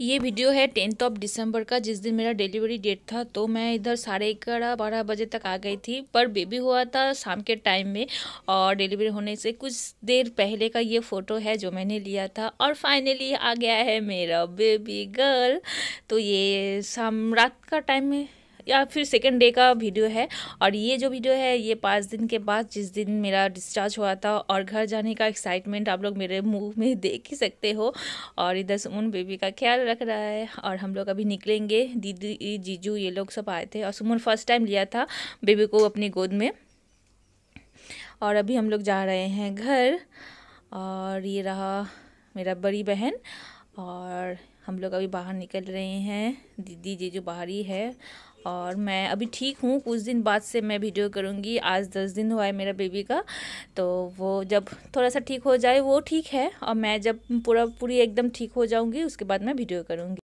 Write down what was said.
ये वीडियो है tenth of December का जिस दिन मेरा डिलीवरी डेट था तो मैं इधर साढ़े ग्यारह बारह बजे तक आ गई थी पर बेबी हुआ था शाम के टाइम में और डिलीवरी होने से कुछ देर पहले का ये फ़ोटो है जो मैंने लिया था और फाइनली आ गया है मेरा बेबी गर्ल तो ये शाम रात का टाइम में या फिर सेकेंड डे का वीडियो है और ये जो वीडियो है ये पाँच दिन के बाद जिस दिन मेरा डिस्चार्ज हुआ था और घर जाने का एक्साइटमेंट आप लोग मेरे मुंह में देख ही सकते हो और इधर सुमन बेबी का ख्याल रख रहा है और हम लोग अभी निकलेंगे दीदी जीजू ये लोग सब आए थे और सुमन फर्स्ट टाइम लिया था बेबी को अपनी गोद में और अभी हम लोग जा रहे हैं घर और ये रहा मेरा बड़ी बहन और हम लोग अभी बाहर निकल रहे हैं दीदी जीजू बाहर ही है और मैं अभी ठीक हूँ कुछ दिन बाद से मैं वीडियो करूँगी आज दस दिन हुआ है मेरा बेबी का तो वो जब थोड़ा सा ठीक हो जाए वो ठीक है और मैं जब पूरा पूरी एकदम ठीक हो जाऊँगी उसके बाद मैं वीडियो करूँगी